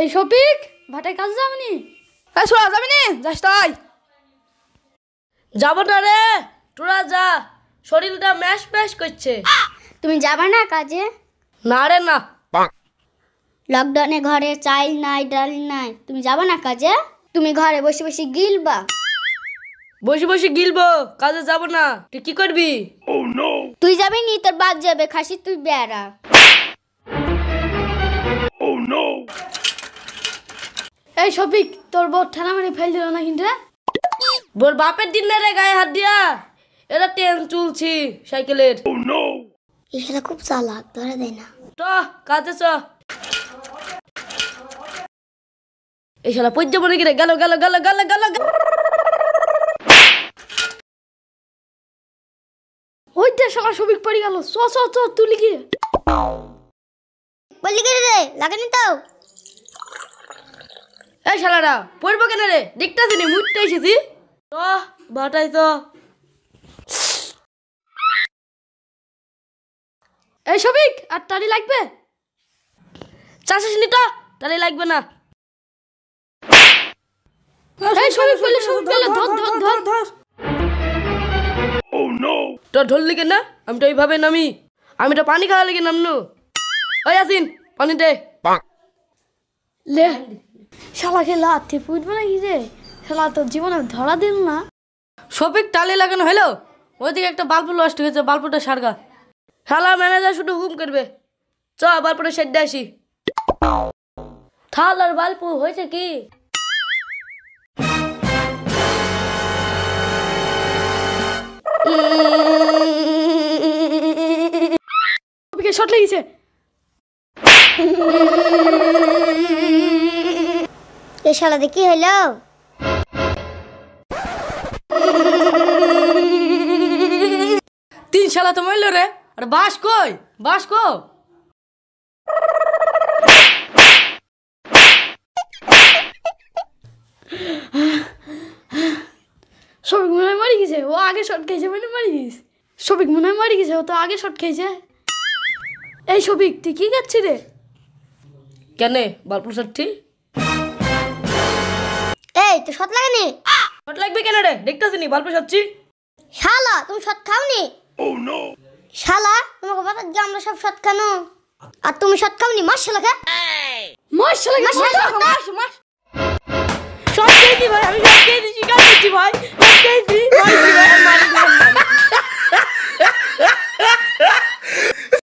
এই শফিক ভাটায় কাজ যাবনি হ্যাঁ শোনা যাবিনি যাস তাই যাবো না রে তোরা যা শরীরটা ম্যাশ ম্যাশ করছে তুমি যাবে না কাজে না রে না লকডাউনে ঘরে চাইল নাই ডাল নাই তুমি যাবে না কাজে তুমি ঘরে বসে বসে গিলবা বসে বসে গিলবো কাজে যাব না তুই কি করবি তুই যাবি নি তোর বাদ যাবে খাসি তুই বেড়া এই সফিক তোর বউ ঠানা মারি ফেল দিল না কিন্তু বোর বাপের দিন রে গায়ে হাত দিয়া এটা টেন চুলছি সাইকেলের oh, এটা খুব চালাক ধরে দেয় না চ কাজে চ এই শালা পৈদ্য মনে কিরে গেল গেল গেল গেল গেল ওইটা শালা সবিক পড়ে গেল চ চ চ তুলি কিরে বলি কিরে রে লাগেনি তো এই শালারা পড়বো কেন রে এসেছি এই সবিক আর লাগবে তো টালি লাগবে না oh, ঢললি আমি তো এইভাবে নামি আমি তো পানি খাওয়া লেগে নামনু ওই আসিন পানি দে শালাকে লাথি ফুটবে না কি রে শালা তো জীবনে ধরা দিল না শফিক টালে লাগানো হলো ওইদিকে একটা বাল্ব লস্ট হয়েছে বাল্বটা সারগা শালা ম্যানেজার শুধু হুম করবে চ বাল্বটা সেড্ডে আসি থাল আর বাল্ব হয়েছে কি শট লেগেছে শালা দেখি হলো তিন শালা তো মইল রে আর বাস কই বাস কো সবিক মনে হয় মারি গেছে ও আগে শট খেয়েছে মানে মারি গেছে সবিক মনে হয় মারি গেছে ও তো আগে শট খেয়েছে এই সবিক তুই কি খাচ্ছি রে কেন বালপুর ঠিক এই তো শট লাগেনি শট লাগবে কেন রে দেখতেছি নি বাল্পে সাচ্ছি শালা তুমি শট খাওনি ও oh, নো শালা তোমাকে বাতা দিয়ে আমরা সব শট খানো আর তুমি শট খাওনি মাস শালা খা মাস শালা মাস